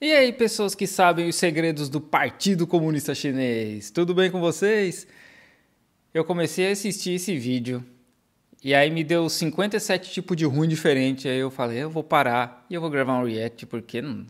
E aí, pessoas que sabem os segredos do Partido Comunista Chinês, tudo bem com vocês? Eu comecei a assistir esse vídeo e aí me deu 57 tipos de ruim diferente. Aí eu falei, eu vou parar e eu vou gravar um react porque. Vamos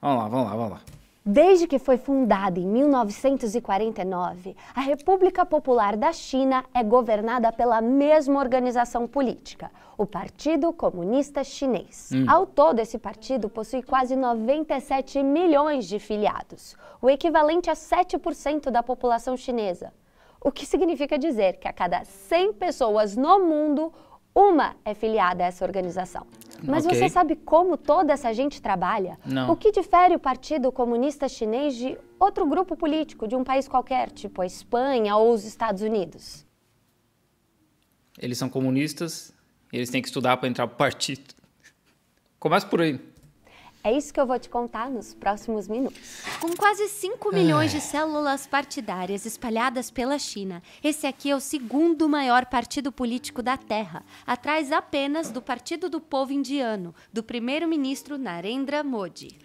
lá, vamos lá, vamos lá. Desde que foi fundada em 1949, a República Popular da China é governada pela mesma organização política, o Partido Comunista Chinês. Hum. Ao todo, esse partido possui quase 97 milhões de filiados, o equivalente a 7% da população chinesa. O que significa dizer que a cada 100 pessoas no mundo, uma é filiada a essa organização. Mas okay. você sabe como toda essa gente trabalha? Não. O que difere o Partido Comunista Chinês de outro grupo político de um país qualquer, tipo a Espanha ou os Estados Unidos? Eles são comunistas e eles têm que estudar para entrar para o partido. Começa por aí. É isso que eu vou te contar nos próximos minutos. Com quase 5 milhões de é. células partidárias espalhadas pela China, esse aqui é o segundo maior partido político da Terra, atrás apenas do Partido do Povo Indiano, do primeiro-ministro Narendra Modi.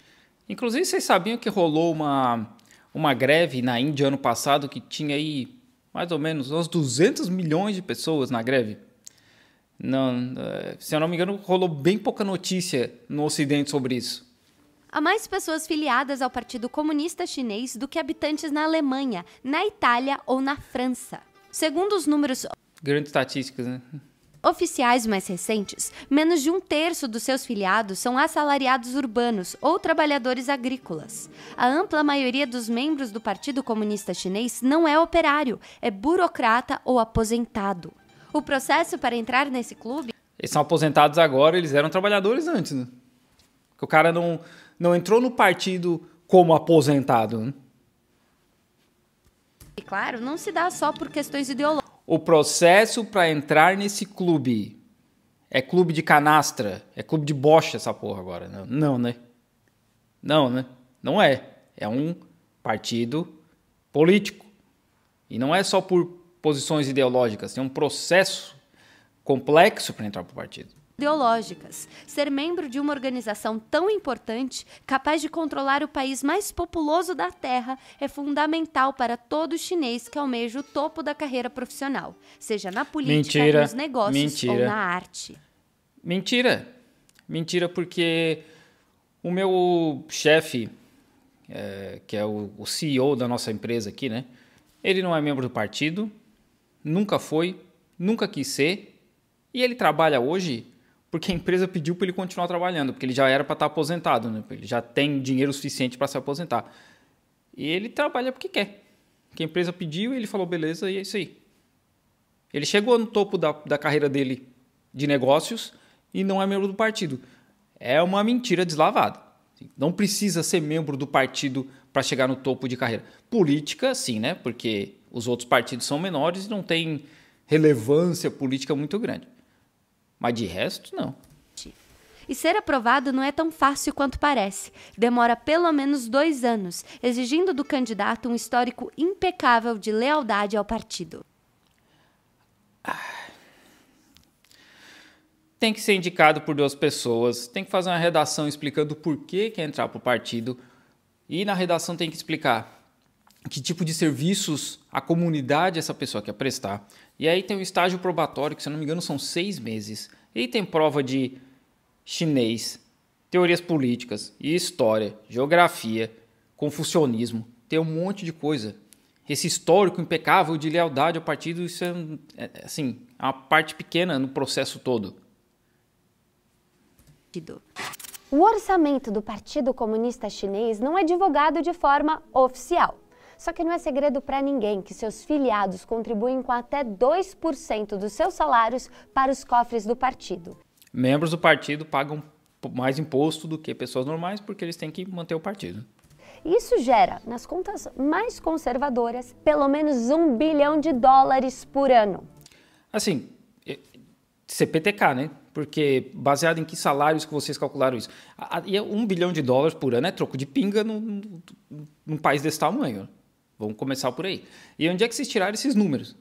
Inclusive, vocês sabiam que rolou uma, uma greve na Índia ano passado que tinha aí mais ou menos uns 200 milhões de pessoas na greve? Não, é, se eu não me engano, rolou bem pouca notícia no Ocidente sobre isso. Há mais pessoas filiadas ao Partido Comunista Chinês do que habitantes na Alemanha, na Itália ou na França. Segundo os números. Grandes estatísticas, né? Oficiais mais recentes, menos de um terço dos seus filiados são assalariados urbanos ou trabalhadores agrícolas. A ampla maioria dos membros do Partido Comunista Chinês não é operário, é burocrata ou aposentado. O processo para entrar nesse clube. Eles são aposentados agora, eles eram trabalhadores antes, né? O cara não, não entrou no partido como aposentado. E claro, não se dá só por questões ideológicas. O processo para entrar nesse clube é clube de canastra, é clube de bocha essa porra agora. Não, né? não né? Não, né? Não é. É um partido político. E não é só por posições ideológicas, tem um processo complexo para entrar para o partido ideológicas. Ser membro de uma organização tão importante, capaz de controlar o país mais populoso da Terra, é fundamental para todo chinês que almeja o topo da carreira profissional, seja na política, Mentira. nos negócios Mentira. ou na arte. Mentira. Mentira porque o meu chefe, é, que é o, o CEO da nossa empresa aqui, né? Ele não é membro do partido, nunca foi, nunca quis ser, e ele trabalha hoje porque a empresa pediu para ele continuar trabalhando, porque ele já era para estar tá aposentado, né? ele já tem dinheiro suficiente para se aposentar. E ele trabalha porque quer. Que a empresa pediu, ele falou beleza e é isso aí. Ele chegou no topo da, da carreira dele de negócios e não é membro do partido. É uma mentira deslavada. Não precisa ser membro do partido para chegar no topo de carreira. Política, sim, né? Porque os outros partidos são menores e não têm relevância política muito grande. Mas de resto, não. E ser aprovado não é tão fácil quanto parece. Demora pelo menos dois anos, exigindo do candidato um histórico impecável de lealdade ao partido. Ah. Tem que ser indicado por duas pessoas, tem que fazer uma redação explicando por que quer entrar para o partido, e na redação tem que explicar que tipo de serviços a comunidade essa pessoa quer prestar. E aí tem o estágio probatório, que se eu não me engano são seis meses. E aí tem prova de chinês, teorias políticas, história, geografia, confucionismo. Tem um monte de coisa. Esse histórico impecável de lealdade ao partido, isso é, é, é assim, é uma parte pequena no processo todo. O orçamento do Partido Comunista Chinês não é divulgado de forma oficial. Só que não é segredo para ninguém que seus filiados contribuem com até 2% dos seus salários para os cofres do partido. Membros do partido pagam mais imposto do que pessoas normais porque eles têm que manter o partido. Isso gera, nas contas mais conservadoras, pelo menos um bilhão de dólares por ano. Assim, CPTK, né? Porque baseado em que salários que vocês calcularam isso? E é um bilhão de dólares por ano é troco de pinga num, num país desse tamanho. Vamos começar por aí. E onde é que vocês tiraram esses números?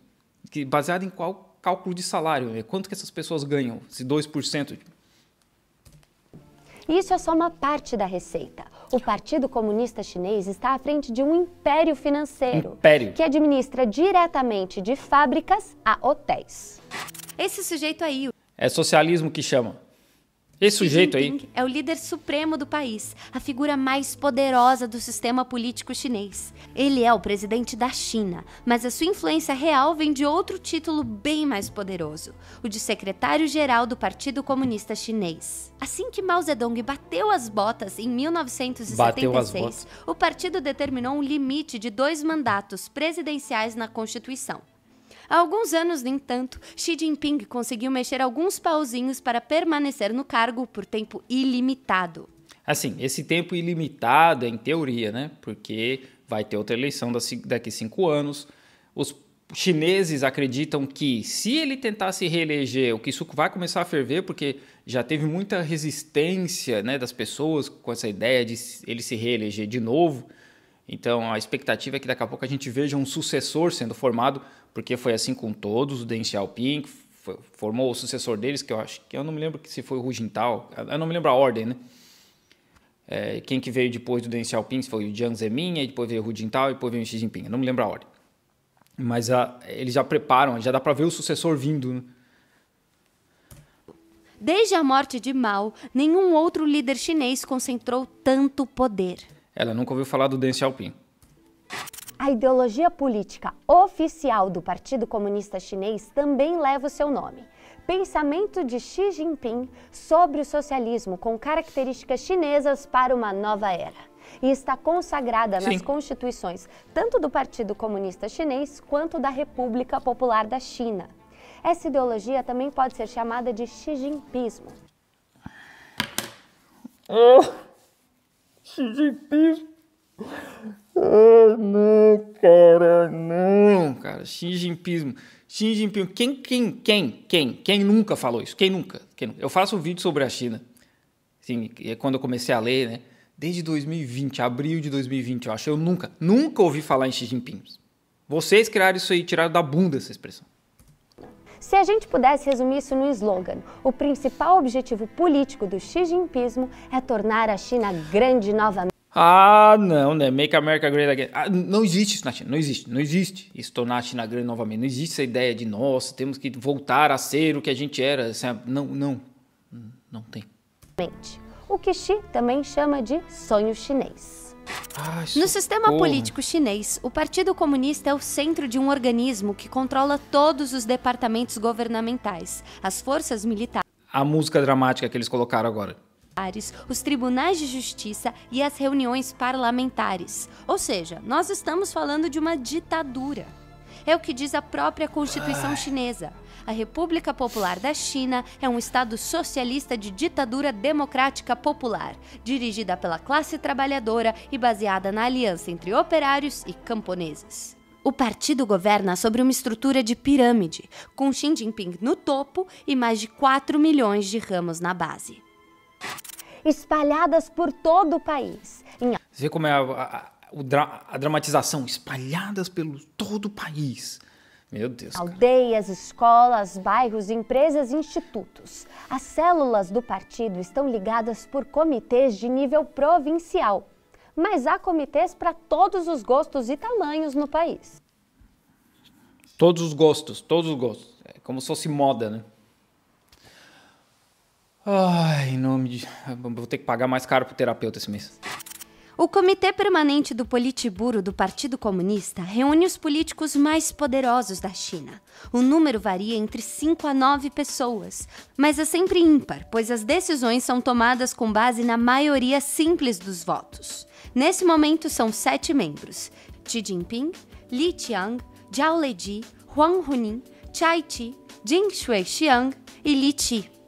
Que, baseado em qual cálculo de salário? É, quanto que essas pessoas ganham? Se 2%? Isso é só uma parte da receita. O Partido Comunista Chinês está à frente de um império financeiro império. que administra diretamente de fábricas a hotéis. Esse sujeito aí. É socialismo que chama. Esse sujeito Xi Jinping aí. É o líder supremo do país, a figura mais poderosa do sistema político chinês. Ele é o presidente da China, mas a sua influência real vem de outro título bem mais poderoso, o de secretário-geral do Partido Comunista Chinês. Assim que Mao Zedong bateu as botas em 1976, botas. o partido determinou um limite de dois mandatos presidenciais na Constituição. Há alguns anos, no entanto, Xi Jinping conseguiu mexer alguns pauzinhos para permanecer no cargo por tempo ilimitado. Assim, esse tempo ilimitado é em teoria, né? Porque vai ter outra eleição daqui cinco anos. Os chineses acreditam que se ele tentar se reeleger, o que isso vai começar a ferver, porque já teve muita resistência né, das pessoas com essa ideia de ele se reeleger de novo. Então a expectativa é que daqui a pouco a gente veja um sucessor sendo formado, porque foi assim com todos, o Deng Xiaoping formou o sucessor deles, que eu acho que eu não me lembro se foi o Hu Jintao, eu não me lembro a ordem, né? É, quem que veio depois do Deng Xiaoping foi o Jiang Zemin, aí depois veio o Hu Jintao, e depois veio o Xi Jinping, eu não me lembro a ordem. Mas a, eles já preparam, já dá para ver o sucessor vindo, né? Desde a morte de Mao, nenhum outro líder chinês concentrou tanto poder. Ela nunca ouviu falar do Deng Xiaoping. A ideologia política oficial do Partido Comunista Chinês também leva o seu nome. Pensamento de Xi Jinping sobre o socialismo com características chinesas para uma nova era. E está consagrada Sim. nas constituições tanto do Partido Comunista Chinês quanto da República Popular da China. Essa ideologia também pode ser chamada de Xi Jinpismo. Oh. Xi Jinping. Ai, não, cara, não, cara. Xi Jinping. Xi Jinping. Quem, quem, quem, quem, quem nunca falou isso? Quem nunca? Quem nunca? Eu faço um vídeo sobre a China. Assim, quando eu comecei a ler, né? Desde 2020, abril de 2020, eu acho. Eu nunca, nunca ouvi falar em Xi Jinping. Vocês criaram isso aí, tiraram da bunda essa expressão. Se a gente pudesse resumir isso no slogan, o principal objetivo político do Xi Jinping é tornar a China grande novamente. Ah, não, né? Make America Great Again. Ah, não existe isso na China, não existe, não existe isso tornar a China grande novamente. Não existe essa ideia de, nós temos que voltar a ser o que a gente era. Não, não, não tem. O que Xi também chama de sonho chinês. No sistema político chinês, o Partido Comunista é o centro de um organismo que controla todos os departamentos governamentais, as forças militares. A música dramática que eles colocaram agora os tribunais de justiça e as reuniões parlamentares. Ou seja, nós estamos falando de uma ditadura. É o que diz a própria Constituição chinesa a República Popular da China é um Estado socialista de ditadura democrática popular, dirigida pela classe trabalhadora e baseada na aliança entre operários e camponeses. O partido governa sobre uma estrutura de pirâmide, com Xi Jinping no topo e mais de 4 milhões de ramos na base. Espalhadas por todo o país. Você vê como é a, a, a, a dramatização? Espalhadas pelo todo o país. Meu Deus. Aldeias, cara. escolas, bairros, empresas e institutos. As células do partido estão ligadas por comitês de nível provincial. Mas há comitês para todos os gostos e tamanhos no país. Todos os gostos, todos os gostos. É como se fosse moda, né? Ai, em nome de. Vou ter que pagar mais caro pro terapeuta esse mês. O Comitê Permanente do Politburo do Partido Comunista reúne os políticos mais poderosos da China. O número varia entre 5 a 9 pessoas, mas é sempre ímpar, pois as decisões são tomadas com base na maioria simples dos votos. Nesse momento são sete membros: Xi Jinping, Li Qiang, Zhao Leji, Huang Hunin, Chai Qi, Jing Shui Xiang e Li Qi.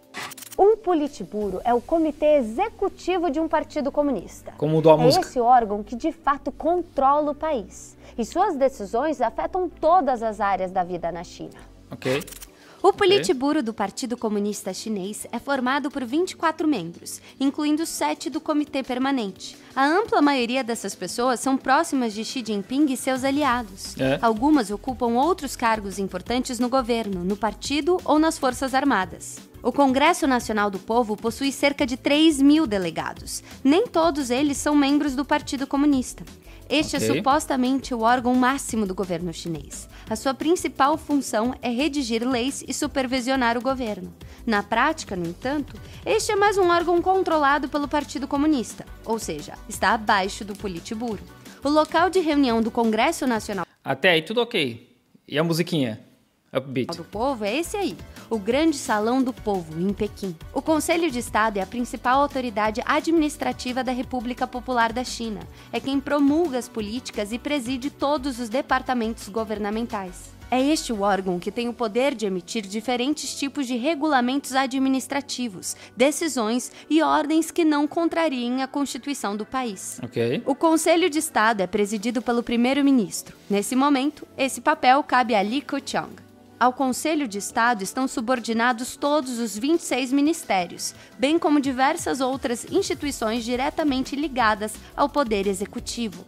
Um Politburo é o comitê executivo de um partido comunista. Como mudou a é música. É esse órgão que de fato controla o país. E suas decisões afetam todas as áreas da vida na China. Ok. O Politburo okay. do Partido Comunista Chinês é formado por 24 membros, incluindo sete do Comitê Permanente. A ampla maioria dessas pessoas são próximas de Xi Jinping e seus aliados. É. Algumas ocupam outros cargos importantes no governo, no partido ou nas Forças Armadas. O Congresso Nacional do Povo possui cerca de 3 mil delegados. Nem todos eles são membros do Partido Comunista. Este é okay. é supostamente o órgão máximo do governo chinês. A sua principal função é redigir leis e supervisionar o governo. Na prática, no entanto, este é mais um órgão controlado pelo Partido Comunista, ou seja, está abaixo do Politburo. O local de reunião do Congresso Nacional. Até aí tudo ok. E a musiquinha? Upbeat. É do povo é esse aí, o Grande Salão do Povo, em Pequim. O Conselho de Estado é a principal autoridade administrativa da República Popular da China. É quem promulga as políticas e preside todos os departamentos governamentais. É este o órgão que tem o poder de emitir diferentes tipos de regulamentos administrativos, decisões e ordens que não contrariem a Constituição do país. Okay. O Conselho de Estado é presidido pelo primeiro-ministro. Nesse momento, esse papel cabe a Li Keqiang. Ao Conselho de Estado estão subordinados todos os 26 ministérios, bem como diversas outras instituições diretamente ligadas ao Poder Executivo.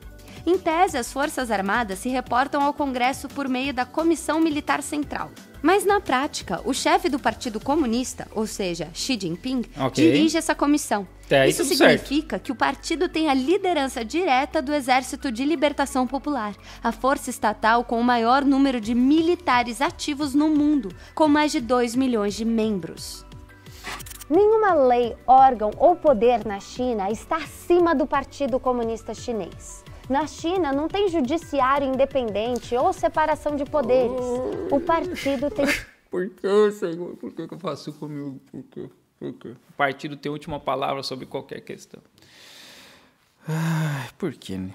Em tese, as Forças Armadas se reportam ao Congresso por meio da Comissão Militar Central. Mas na prática, o chefe do Partido Comunista, ou seja, Xi Jinping, okay. dirige essa comissão. Tá, Isso significa certo. que o partido tem a liderança direta do Exército de Libertação Popular, a força estatal com o maior número de militares ativos no mundo, com mais de 2 milhões de membros. Nenhuma lei, órgão ou poder na China está acima do Partido Comunista Chinês. Na China não tem judiciário independente ou separação de poderes. O partido tem. Por que, Senhor? Por que, eu faço comigo? Por quê? Por quê? O partido tem a última palavra sobre qualquer questão. Ai, por quê, né?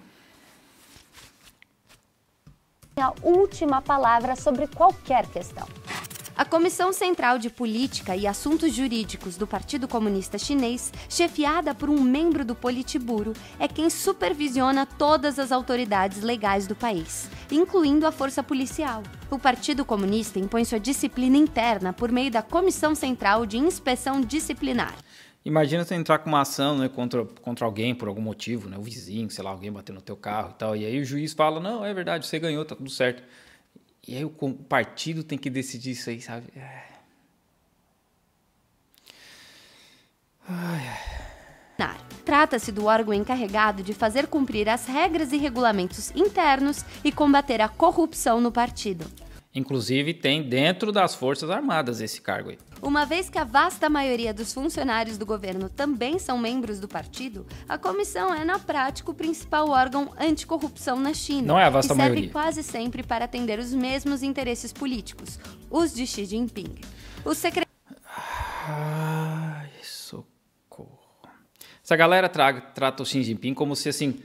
A última palavra sobre qualquer questão. A Comissão Central de Política e Assuntos Jurídicos do Partido Comunista Chinês, chefiada por um membro do Politburo, é quem supervisiona todas as autoridades legais do país, incluindo a força policial. O Partido Comunista impõe sua disciplina interna por meio da Comissão Central de Inspeção Disciplinar. Imagina você entrar com uma ação né, contra, contra alguém por algum motivo, né, o vizinho, sei lá, alguém bateu no teu carro e tal, e aí o juiz fala, não, é verdade, você ganhou, tá tudo certo. E aí o partido tem que decidir isso aí, sabe? É. Tá. Trata-se do órgão encarregado de fazer cumprir as regras e regulamentos internos e combater a corrupção no partido. Inclusive, tem dentro das Forças Armadas esse cargo aí. Uma vez que a vasta maioria dos funcionários do governo também são membros do partido, a comissão é, na prática, o principal órgão anticorrupção na China. Não é a vasta e serve quase sempre para atender os mesmos interesses políticos, os de Xi Jinping. O secretário. Ai, socorro. Essa galera tra trata o Xi Jinping como se assim.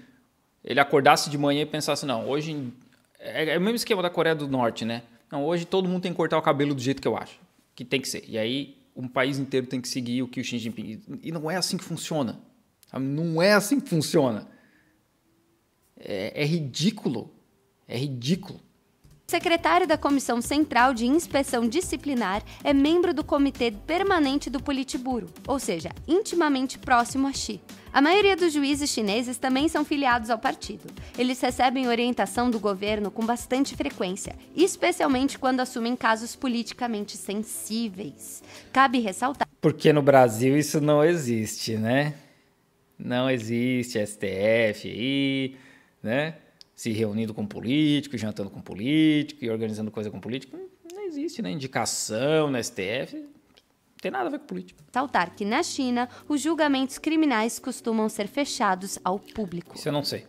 Ele acordasse de manhã e pensasse, não, hoje é, é, o mesmo esquema da Coreia do Norte, né? Não, hoje todo mundo tem que cortar o cabelo do jeito que eu acho, que tem que ser. E aí um país inteiro tem que seguir o que o Xi Jinping. E não é assim que funciona. Não é assim que funciona. É, é ridículo. É ridículo. Secretário da Comissão Central de Inspeção Disciplinar é membro do Comitê Permanente do Politburo, ou seja, intimamente próximo a Xi. A maioria dos juízes chineses também são filiados ao partido. Eles recebem orientação do governo com bastante frequência, especialmente quando assumem casos politicamente sensíveis. Cabe ressaltar. Porque no Brasil isso não existe, né? Não existe STF aí, né? se reunindo com político, jantando com político e organizando coisa com político. Não existe, né? Indicação na STF, não tem nada a ver com política. Saltar tá que na China, os julgamentos criminais costumam ser fechados ao público. Isso eu não sei.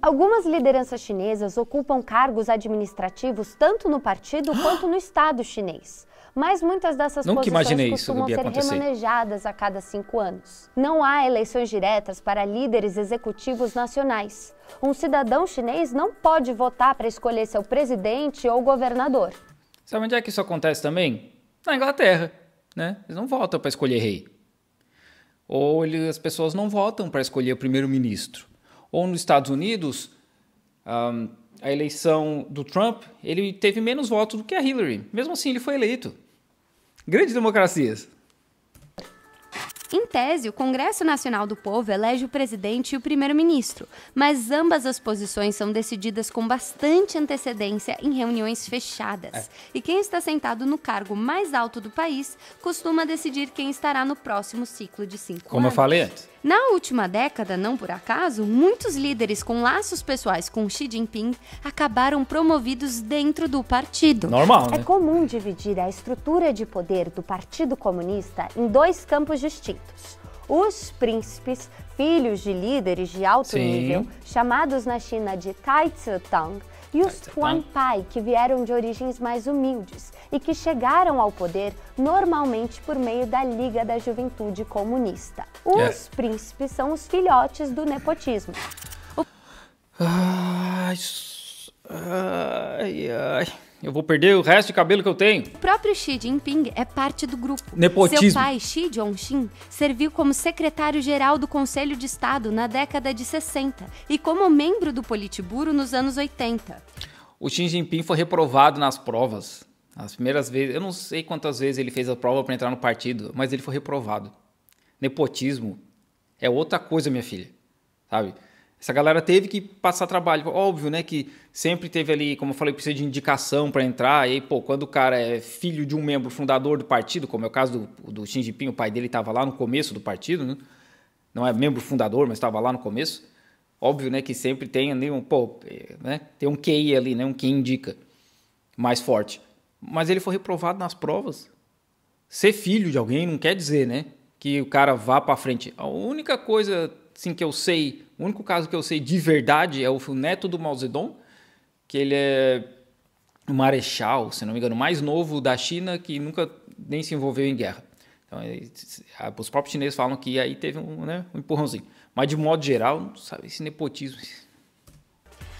Algumas lideranças chinesas ocupam cargos administrativos tanto no partido quanto no Estado chinês. Mas muitas dessas Nunca posições costumam ser acontecer. remanejadas a cada cinco anos. Não há eleições diretas para líderes executivos nacionais. Um cidadão chinês não pode votar para escolher seu presidente ou governador. Sabe onde é que isso acontece também? Na Inglaterra, né? Eles não votam para escolher rei. Ou ele, as pessoas não votam para escolher o primeiro-ministro. Ou nos Estados Unidos, um, a eleição do Trump, ele teve menos votos do que a Hillary. Mesmo assim, ele foi eleito. Grandes democracias. Em tese, o Congresso Nacional do Povo elege o presidente e o primeiro-ministro, mas ambas as posições são decididas com bastante antecedência em reuniões fechadas. É. E quem está sentado no cargo mais alto do país costuma decidir quem estará no próximo ciclo de cinco Como anos. Como eu falei antes, na última década, não por acaso, muitos líderes com laços pessoais com Xi Jinping acabaram promovidos dentro do partido. Normal. É né? É comum dividir a estrutura de poder do Partido Comunista em dois campos distintos. Os príncipes, filhos de líderes de alto Sim. nível, chamados na China de Tang e os Tuanpai, que vieram de origens mais humildes e que chegaram ao poder normalmente por meio da Liga da Juventude Comunista. Os é. príncipes são os filhotes do nepotismo. O... Ai, ai, ai. Eu vou perder o resto de cabelo que eu tenho. O próprio Xi Jinping é parte do grupo. Nepotismo. Seu pai, Xi Jinping, serviu como secretário-geral do Conselho de Estado na década de 60 e como membro do Politburo nos anos 80. O Xi Jinping foi reprovado nas provas. As primeiras vezes, eu não sei quantas vezes ele fez a prova para entrar no partido, mas ele foi reprovado. Nepotismo é outra coisa, minha filha. Sabe? Essa galera teve que passar trabalho. Óbvio, né? Que sempre teve ali, como eu falei, precisa de indicação para entrar. E aí, pô, quando o cara é filho de um membro fundador do partido, como é o caso do, do Xi Jinping, o pai dele estava lá no começo do partido, né? Não é membro fundador, mas estava lá no começo. Óbvio, né? Que sempre tem ali um, pô, é, né? Tem um QI ali, né? Um que indica mais forte. Mas ele foi reprovado nas provas. Ser filho de alguém não quer dizer, né? Que o cara vá para frente. A única coisa, assim, que eu sei o único caso que eu sei de verdade é o neto do Mao Zedong, que ele é o marechal, se não me engano, mais novo da China que nunca nem se envolveu em guerra. Então, é, os próprios chineses falam que aí teve um, né, um empurrãozinho. Mas, de modo geral, sabe, esse nepotismo.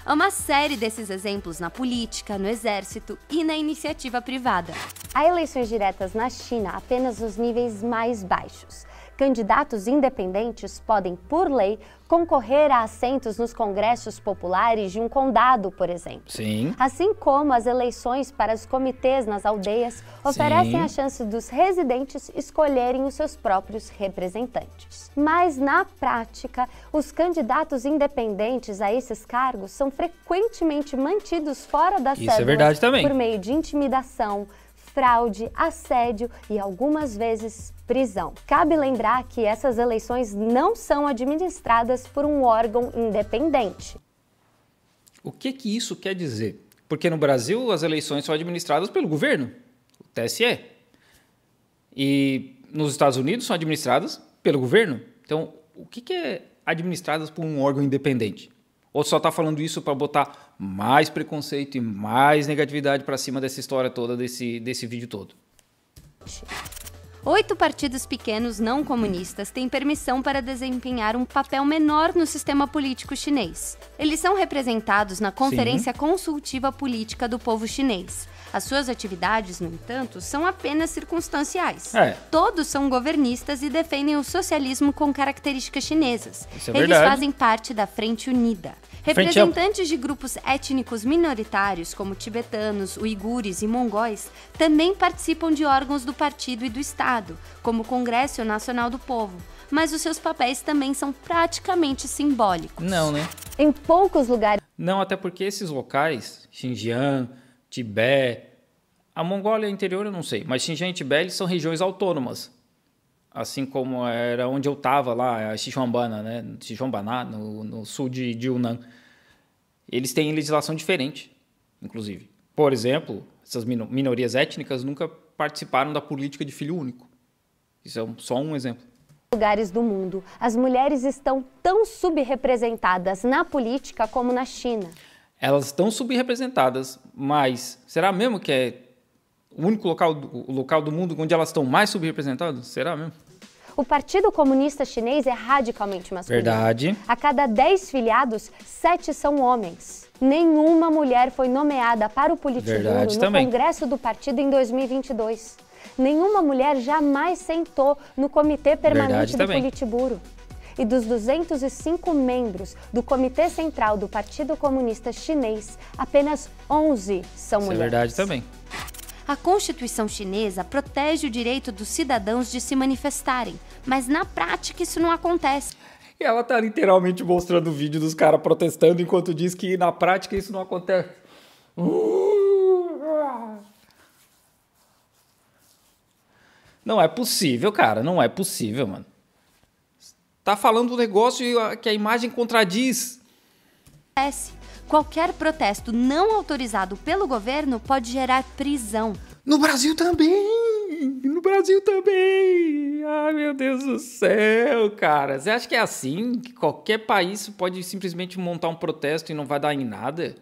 Há é uma série desses exemplos na política, no exército e na iniciativa privada. Há eleições diretas na China apenas nos níveis mais baixos candidatos independentes podem, por lei, concorrer a assentos nos congressos populares de um condado, por exemplo. Sim. Assim como as eleições para os comitês nas aldeias oferecem Sim. a chance dos residentes escolherem os seus próprios representantes. Mas, na prática, os candidatos independentes a esses cargos são frequentemente mantidos fora da Isso é por meio de intimidação, fraude, assédio e algumas vezes prisão. Cabe lembrar que essas eleições não são administradas por um órgão independente. O que que isso quer dizer? Porque no Brasil as eleições são administradas pelo governo, o TSE. E nos Estados Unidos são administradas pelo governo. Então, o que, que é administradas por um órgão independente? Ou só está falando isso para botar mais preconceito e mais negatividade para cima dessa história toda, desse, desse vídeo todo? Oito partidos pequenos não comunistas têm permissão para desempenhar um papel menor no sistema político chinês. Eles são representados na Conferência Sim. Consultiva Política do Povo Chinês, as suas atividades, no entanto, são apenas circunstanciais. É. Todos são governistas e defendem o socialismo com características chinesas. Isso é Eles verdade. fazem parte da Frente Unida. Representantes de grupos étnicos minoritários, como tibetanos, uigures e mongóis, também participam de órgãos do partido e do Estado, como o Congresso Nacional do Povo, mas os seus papéis também são praticamente simbólicos. Não, né? Em poucos lugares. Não, até porque esses locais, Xinjiang, Tibete. A Mongólia interior eu não sei, mas Xinjiang e Tibete são regiões autônomas. Assim como era onde eu estava lá, Xixuambana, né? Xixuambaná, no, no sul de, de Yunnan. Eles têm legislação diferente, inclusive. Por exemplo, essas minorias étnicas nunca participaram da política de filho único. Isso é só um exemplo lugares do mundo, as mulheres estão tão subrepresentadas na política como na China elas estão subrepresentadas, mas será mesmo que é o único local, o local do mundo onde elas estão mais subrepresentadas? Será mesmo? O Partido Comunista Chinês é radicalmente masculino. Verdade. A cada 10 filiados, 7 são homens. Nenhuma mulher foi nomeada para o Politburo no também. Congresso do Partido em 2022. Nenhuma mulher jamais sentou no Comitê Permanente Verdade do também. Politburo e dos 205 membros do Comitê Central do Partido Comunista Chinês, apenas 11 são Isso é mulheres. É verdade também. A Constituição chinesa protege o direito dos cidadãos de se manifestarem, mas na prática isso não acontece. E ela tá literalmente mostrando o vídeo dos caras protestando enquanto diz que na prática isso não acontece. Não é possível, cara, não é possível, mano. Tá falando um negócio que a imagem contradiz. S. Qualquer protesto não autorizado pelo governo pode gerar prisão. No Brasil também! No Brasil também! Ai, meu Deus do céu, cara. Você acha que é assim? Que qualquer país pode simplesmente montar um protesto e não vai dar em nada?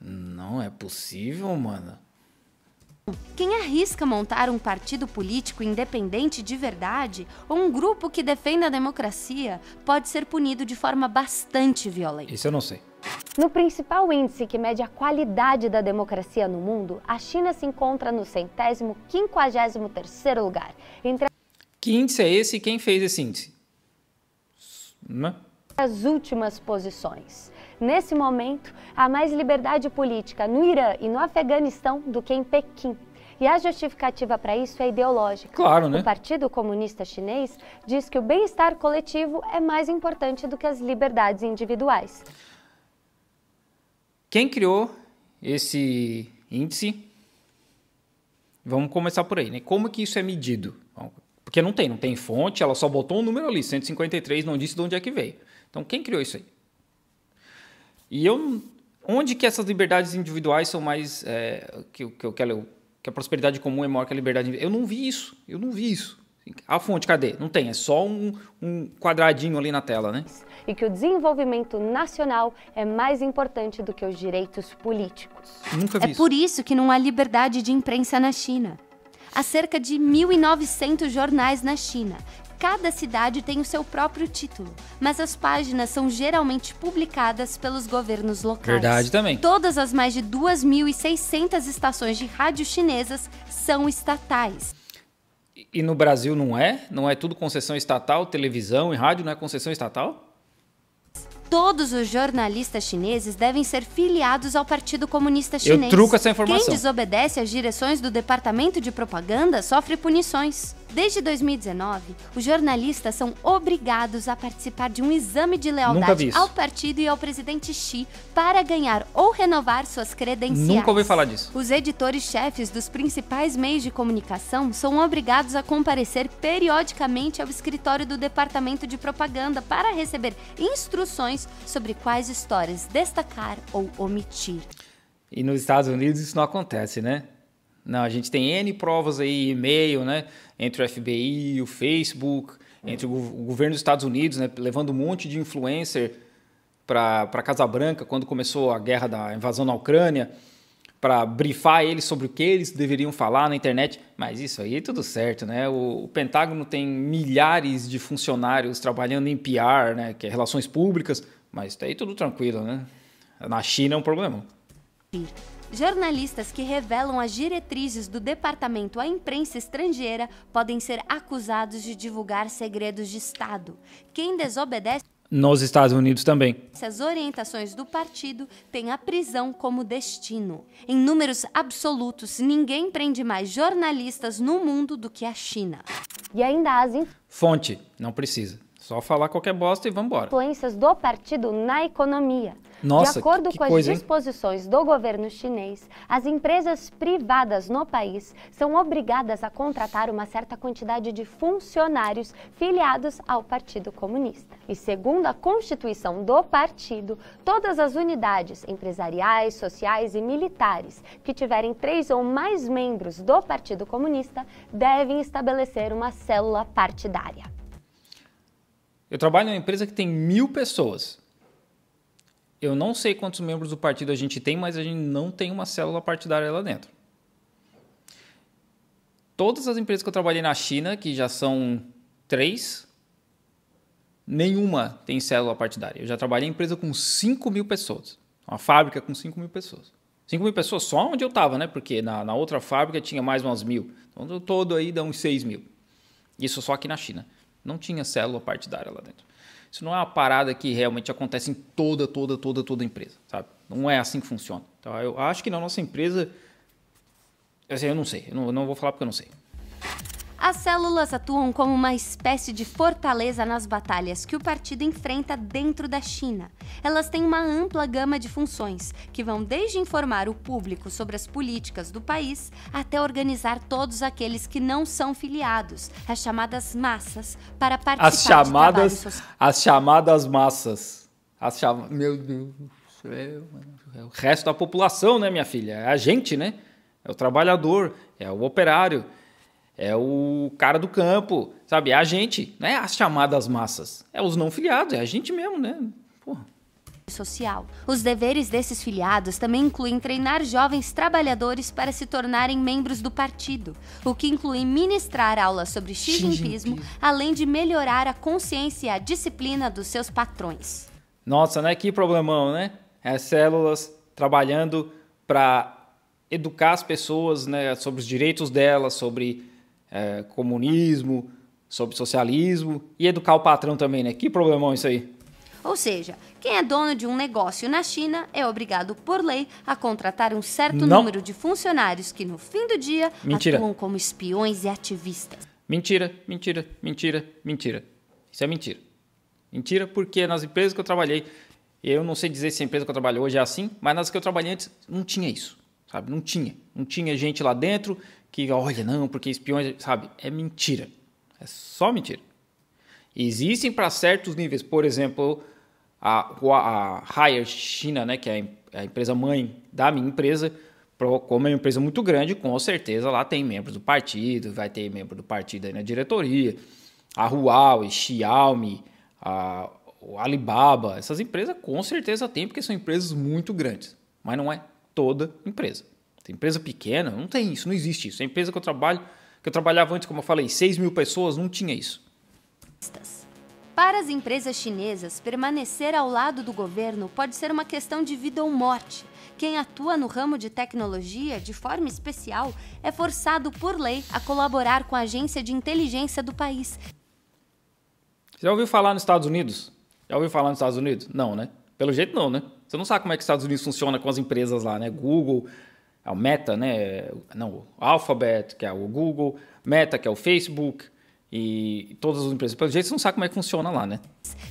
Não é possível, mano. Quem arrisca montar um partido político independente de verdade ou um grupo que defenda a democracia pode ser punido de forma bastante violenta. Isso eu não sei. No principal índice que mede a qualidade da democracia no mundo, a China se encontra no centésimo quinquagésimo terceiro lugar. Entre... Que índice é esse e quem fez esse índice? As últimas posições nesse momento, há mais liberdade política no Irã e no Afeganistão do que em Pequim. E a justificativa para isso é ideológica. Claro, né? O Partido Comunista Chinês diz que o bem-estar coletivo é mais importante do que as liberdades individuais. Quem criou esse índice? Vamos começar por aí, né? Como que isso é medido? Porque não tem, não tem fonte, ela só botou um número ali, 153, não disse de onde é que veio. Então, quem criou isso aí? E eu, onde que essas liberdades individuais são mais é, que, que, que, ela, que a prosperidade comum é maior que a liberdade? Eu não vi isso. Eu não vi isso. A fonte, cadê? Não tem, é só um, um, quadradinho ali na tela, né? E que o desenvolvimento nacional é mais importante do que os direitos políticos. Nunca vi é isso. por isso que não há liberdade de imprensa na China. Há cerca de 1.900 jornais na China, Cada cidade tem o seu próprio título, mas as páginas são geralmente publicadas pelos governos locais. Verdade também. Todas as mais de 2.600 estações de rádio chinesas são estatais. E no Brasil não é? Não é tudo concessão estatal? Televisão e rádio não é concessão estatal? todos os jornalistas chineses devem ser filiados ao Partido Comunista Chinês. Eu truco essa informação. Quem desobedece às direções do Departamento de Propaganda sofre punições. Desde 2019, os jornalistas são obrigados a participar de um exame de lealdade ao partido e ao presidente Xi para ganhar ou renovar suas credenciais. Nunca ouvi falar disso. Os editores-chefes dos principais meios de comunicação são obrigados a comparecer periodicamente ao escritório do Departamento de Propaganda para receber instruções sobre quais histórias destacar ou omitir. E nos Estados Unidos isso não acontece, né? Não, a gente tem N provas aí, e-mail, né? Entre o FBI, o Facebook, entre o governo dos Estados Unidos, né? Levando um monte de influencer para a Casa Branca quando começou a guerra da invasão na Ucrânia para brifar eles sobre o que eles deveriam falar na internet, mas isso aí é tudo certo, né? O, o, Pentágono tem milhares de funcionários trabalhando em PR, né, que é relações públicas, mas isso aí é tudo tranquilo, né? Na China é um problema. Sim. Jornalistas que revelam as diretrizes do departamento à imprensa estrangeira podem ser acusados de divulgar segredos de Estado. Quem desobedece. Nos Estados Unidos também. Essas orientações do partido têm a prisão como destino. Em números absolutos, ninguém prende mais jornalistas no mundo do que a China. E ainda as. Fonte, não precisa. Só falar qualquer bosta e vamos embora. Influências do partido na economia. Nossa, de acordo que, que com as disposições hein? do governo chinês, as empresas privadas no país são obrigadas a contratar uma certa quantidade de funcionários filiados ao Partido Comunista. E segundo a Constituição do partido, todas as unidades empresariais, sociais e militares que tiverem três ou mais membros do Partido Comunista devem estabelecer uma célula partidária. Eu trabalho numa empresa que tem mil pessoas. Eu não sei quantos membros do partido a gente tem, mas a gente não tem uma célula partidária lá dentro. Todas as empresas que eu trabalhei na China, que já são três, nenhuma tem célula partidária. Eu já trabalhei em empresa com 5 mil pessoas. Uma fábrica com 5 mil pessoas. 5 mil pessoas só onde eu estava, né? Porque na, na outra fábrica tinha mais umas mil. Então, todo aí dá uns 6 mil. Isso só aqui na China. Não tinha célula partidária lá dentro. Isso não é uma parada que realmente acontece em toda, toda, toda, toda empresa, sabe? Não é assim que funciona. Então, eu acho que na nossa empresa, assim, eu não sei, eu não, eu não vou falar porque eu não sei. As células atuam como uma espécie de fortaleza nas batalhas que o partido enfrenta dentro da China. Elas têm uma ampla gama de funções, que vão desde informar o público sobre as políticas do país até organizar todos aqueles que não são filiados, as chamadas massas, para participar as chamadas, de As chamadas massas. As cham... Meu Deus do céu. É o resto da população, né, minha filha? É a gente, né? É o trabalhador, é o operário é o cara do campo, sabe? É a gente, não é as chamadas massas, é os não filiados, é a gente mesmo, né? Porra. Social. Os deveres desses filiados também incluem treinar jovens trabalhadores para se tornarem membros do partido, o que inclui ministrar aulas sobre Xi além de melhorar a consciência e a disciplina dos seus patrões. Nossa, né? Que problemão, né? As é, células trabalhando para educar as pessoas né, sobre os direitos delas, sobre é, comunismo, sobre socialismo e educar o patrão também, né? Que problemão isso aí. Ou seja, quem é dono de um negócio na China é obrigado por lei a contratar um certo Não. número de funcionários que no fim do dia mentira. atuam como espiões e ativistas. Mentira, mentira, mentira, mentira. Isso é mentira. Mentira porque nas empresas que eu trabalhei, eu não sei dizer se a empresa que eu trabalho hoje é assim, mas nas que eu trabalhei antes não tinha isso, sabe? Não tinha. Não tinha gente lá dentro que olha, não, porque espiões, sabe? É mentira. É só mentira. Existem para certos níveis, por exemplo, a, a Haier China, né, que é a é empresa mãe da minha empresa, como é uma empresa muito grande, com certeza lá tem membros do partido, vai ter membro do partido aí na diretoria, a Huawei, Xiaomi, a Alibaba, essas empresas com certeza tem, porque são empresas muito grandes, mas não é toda empresa. Tem empresa pequena, não tem isso, não existe isso. A empresa que eu trabalho, que eu trabalhava antes, como eu falei, 6 mil pessoas, não tinha isso. Para as empresas chinesas, permanecer ao lado do governo pode ser uma questão de vida ou morte. Quem atua no ramo de tecnologia de forma especial é forçado por lei a colaborar com a agência de inteligência do país. Você Já ouviu falar nos Estados Unidos? Já ouviu falar nos Estados Unidos? Não, né? Pelo jeito não, né? Você não sabe como é que os Estados Unidos funciona com as empresas lá, né? Google, a é Meta, né? Não, o Alphabet, que é o Google, Meta, que é o Facebook e todas as empresas. Pelo jeito, você não sabe como é que funciona lá, né?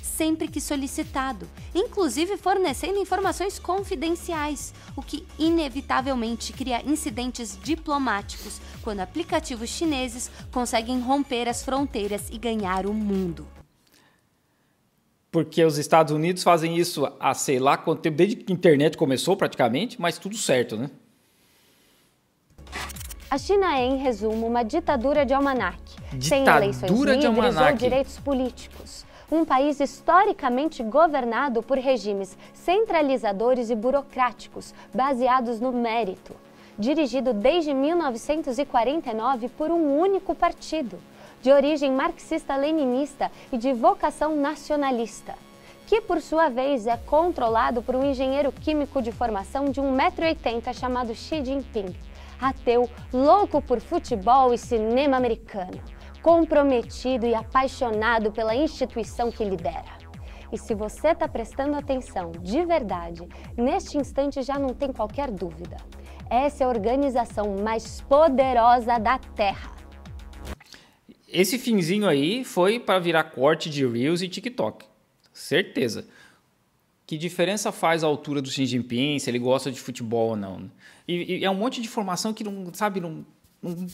Sempre que solicitado, inclusive fornecendo informações confidenciais, o que inevitavelmente cria incidentes diplomáticos quando aplicativos chineses conseguem romper as fronteiras e ganhar o mundo. Porque os Estados Unidos fazem isso há sei lá quanto tempo, desde que a internet começou praticamente, mas tudo certo, né? A China é, em resumo, uma ditadura de almanaque, sem eleições livres almanac. ou direitos políticos. Um país historicamente governado por regimes centralizadores e burocráticos, baseados no mérito. Dirigido desde 1949 por um único partido, de origem marxista-leninista e de vocação nacionalista que por sua vez é controlado por um engenheiro químico de formação de 1,80m chamado Xi Jinping ateu, louco por futebol e cinema americano, comprometido e apaixonado pela instituição que lidera. E se você está prestando atenção de verdade, neste instante já não tem qualquer dúvida. Essa é a organização mais poderosa da Terra. Esse finzinho aí foi para virar corte de Reels e TikTok. Certeza que diferença faz a altura do Xi Jinping, se ele gosta de futebol ou não. Né? E, e, é um monte de informação que não, sabe, não, não...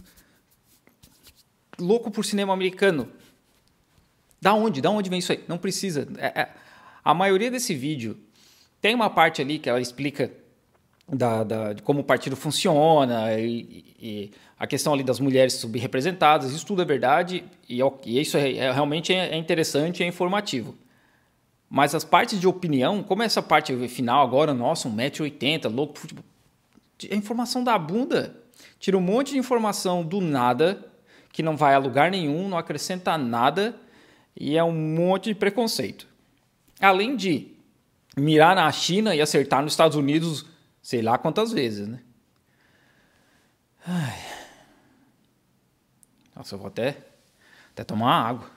Louco por cinema americano. Da onde? Da onde vem isso aí? Não precisa. É, é... A maioria desse vídeo tem uma parte ali que ela explica da, da, de como o partido funciona e, e, a questão ali das mulheres subrepresentadas. Isso tudo é verdade e, é e isso é, é realmente é, é interessante e é informativo. Mas as partes de opinião, como essa parte final agora, nossa, 1,80m, louco, futebol. Tipo, é informação da bunda. Tira um monte de informação do nada, que não vai a lugar nenhum, não acrescenta nada, e é um monte de preconceito. Além de mirar na China e acertar nos Estados Unidos, sei lá quantas vezes, né? Ai. Nossa, eu vou até, até tomar água.